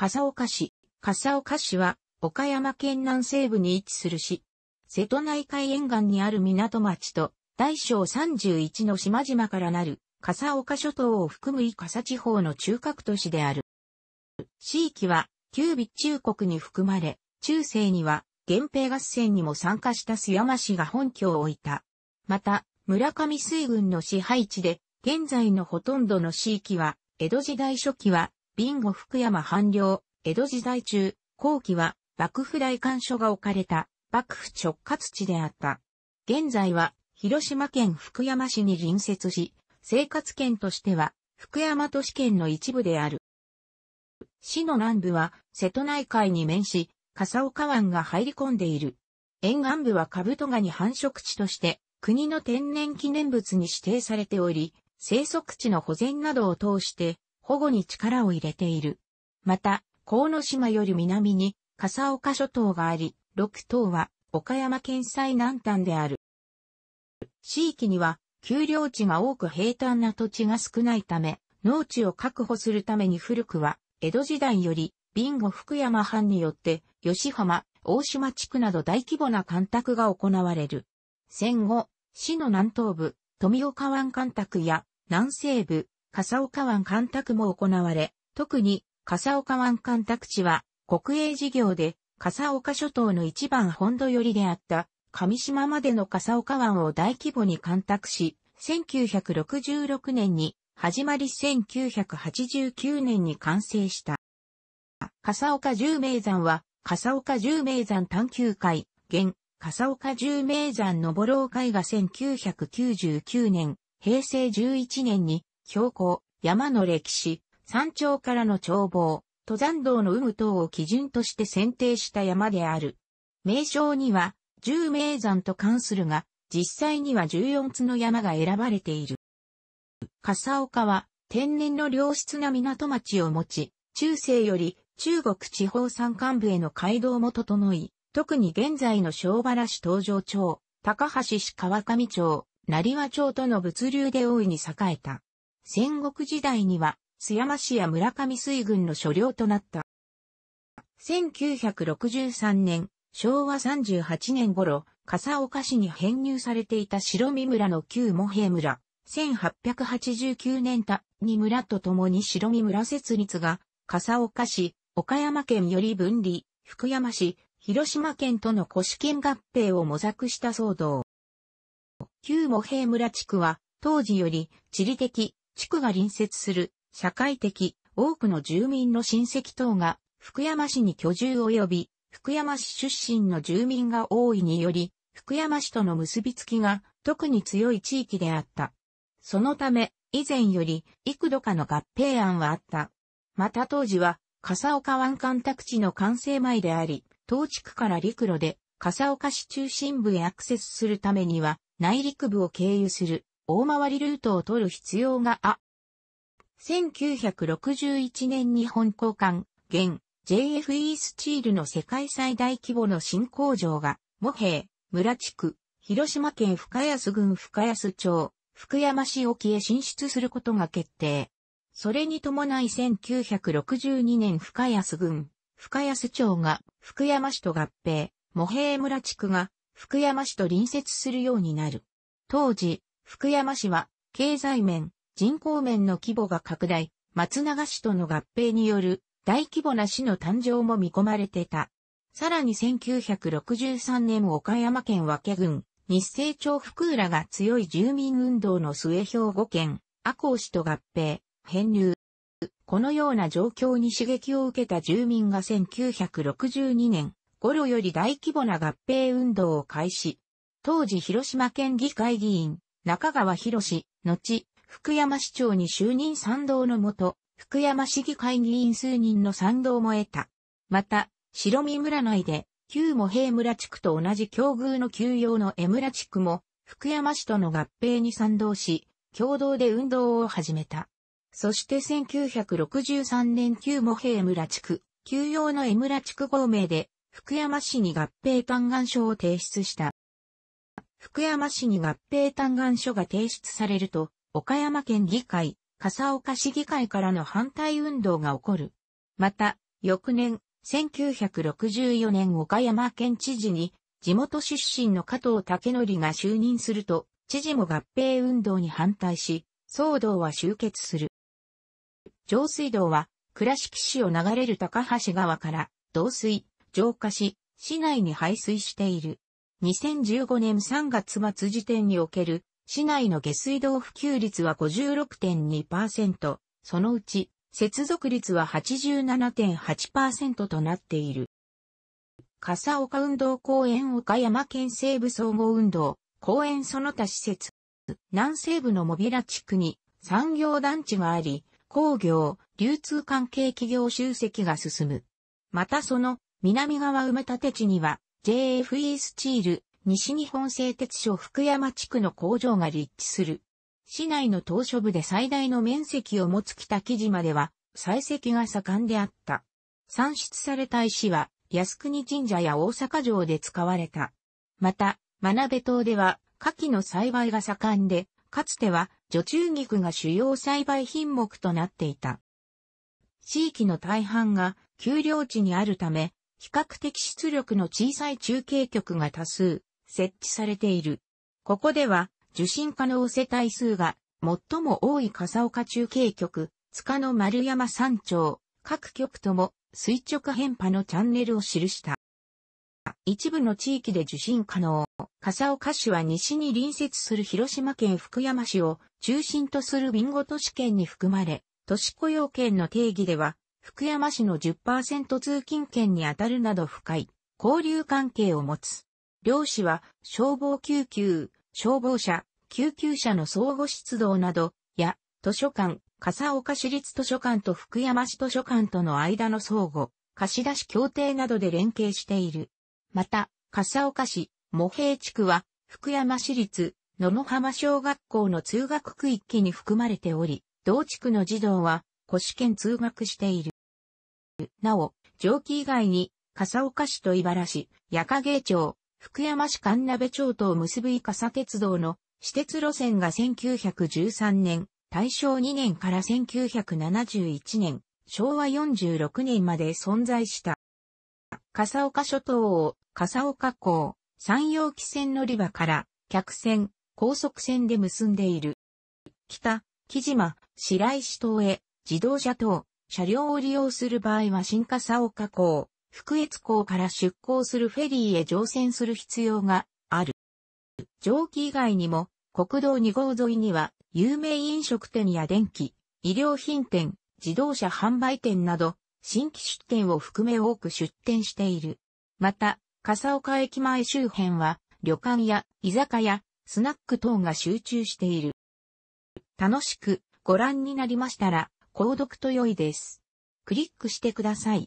笠岡市。笠岡市は、岡山県南西部に位置する市。瀬戸内海沿岸にある港町と、大小31の島々からなる、笠岡諸島を含む伊笠地方の中核都市である。市域は、旧備中国に含まれ、中世には、源平合戦にも参加した須山市が本拠を置いた。また、村上水軍の支配地で、現在のほとんどの市域は、江戸時代初期はビンゴ福山藩領、江戸時代中、後期は幕府大官所が置かれた幕府直轄地であった。現在は広島県福山市に隣接し、生活圏としては福山都市圏の一部である。市の南部は瀬戸内海に面し、笠岡湾が入り込んでいる。沿岸部はカブトガニ繁殖地として国の天然記念物に指定されており、生息地の保全などを通して保護に力を入れている。また、河島より南に、笠岡諸島があり、6島は岡山県最南端である。地域には、丘陵地が多く平坦な土地が少ないため、農地を確保するために古くは、江戸時代より、ビンゴ福山藩によって、吉浜、大島地区など大規模な干拓が行われる。戦後、市の南東部、富岡湾干拓や、南西部、笠岡湾干拓も行われ、特に笠岡湾干拓地は国営事業で笠岡諸島の一番本土寄りであった上島までの笠岡湾を大規模に干拓し、1966年に始まり1989年に完成した。笠岡十名山は笠岡十名山探求会、現、笠岡十名山登ろう会が1999年、平成11年に標高、山の歴史、山頂からの眺望、登山道の有無等を基準として選定した山である。名称には、10名山と関するが、実際には14つの山が選ばれている。笠岡は、天然の良質な港町を持ち、中世より中国地方山間部への街道も整い、特に現在の小原市東上町、高橋市川上町、成和町との物流で大いに栄えた。戦国時代には、津山市や村上水軍の所領となった。1963年、昭和38年頃、笠岡市に編入されていた白見村の旧茂平村、1889年たに村と共に白見村設立が、笠岡市、岡山県より分離、福山市、広島県との古市県合併を模索した騒動。旧茂平村地区は、当時より地理的、地区が隣接する社会的多くの住民の親戚等が福山市に居住及び福山市出身の住民が多いにより福山市との結びつきが特に強い地域であった。そのため以前より幾度かの合併案はあった。また当時は笠岡湾干宅地の完成前であり、当地区から陸路で笠岡市中心部へアクセスするためには内陸部を経由する大回りルートを取る必要があ。1961年に本交換、現 JFE スチールの世界最大規模の新工場が、モヘ村地区、広島県深安郡深安町、福山市沖へ進出することが決定。それに伴い1962年深安郡、深安町が福山市と合併、モヘ村地区が福山市と隣接するようになる。当時、福山市は、経済面、人口面の規模が拡大、松永市との合併による大規模な市の誕生も見込まれてた。さらに1963年岡山県和家郡、日清町福浦が強い住民運動の末兵庫県、赤穂市と合併、編入。このような状況に刺激を受けた住民が1962年頃より大規模な合併運動を開始。当時広島県議会議員、中川博士、後、福山市長に就任賛同のもと、福山市議会議員数人の賛同も得た。また、白見村内で、旧茂平村地区と同じ境遇の休養の江村地区も、福山市との合併に賛同し、共同で運動を始めた。そして1963年旧茂平村地区、休養の江村地区合名で、福山市に合併嘆願書を提出した。福山市に合併嘆願書が提出されると、岡山県議会、笠岡市議会からの反対運動が起こる。また、翌年、1964年岡山県知事に、地元出身の加藤竹則が就任すると、知事も合併運動に反対し、騒動は終結する。上水道は、倉敷市を流れる高橋川から、導水、浄化し、市内に排水している。2015年3月末時点における市内の下水道普及率は56.2%、そのうち接続率は87.8%となっている。笠岡運動公園岡山県西部総合運動公園その他施設。南西部のモビラ地区に産業団地があり、工業、流通関係企業集積が進む。またその南側埋め立て地には JFE スチール、西日本製鉄所福山地区の工場が立地する。市内の島嶼部で最大の面積を持つ北木島では、採石が盛んであった。産出された石は、靖国神社や大阪城で使われた。また、真鍋島では、牡蠣の栽培が盛んで、かつては、女中菊が主要栽培品目となっていた。地域の大半が丘陵地にあるため、比較的出力の小さい中継局が多数設置されている。ここでは受信可能世帯数が最も多い笠岡中継局、塚の丸山山頂、各局とも垂直変波のチャンネルを記した。一部の地域で受信可能。笠岡市は西に隣接する広島県福山市を中心とするビンゴ都市圏に含まれ、都市雇用圏の定義では福山市の10%通勤圏にあたるなど深い交流関係を持つ。両市は消防救急、消防車、救急車の相互出動など、や、図書館、笠岡市立図書館と福山市図書館との間の相互、貸し出し協定などで連携している。また、笠岡市、模平地区は、福山市立、野々浜小学校の通学区域に含まれており、同地区の児童は、古試験通学している。なお、上記以外に、笠岡市と茨市、矢影町、福山市神鍋町とを結ぶ伊笠鉄道の私鉄路線が1913年、大正2年から1971年、昭和46年まで存在した。笠岡諸島を笠岡港、山陽汽船乗り場から客船、高速船で結んでいる。北、木島、白石島へ自動車等、車両を利用する場合は新笠岡港、福越港から出港するフェリーへ乗船する必要がある。蒸気以外にも、国道2号沿いには、有名飲食店や電気、医療品店、自動車販売店など、新規出店を含め多く出店している。また、笠岡駅前周辺は、旅館や居酒屋、スナック等が集中している。楽しくご覧になりましたら、購読と良いです。クリックしてください。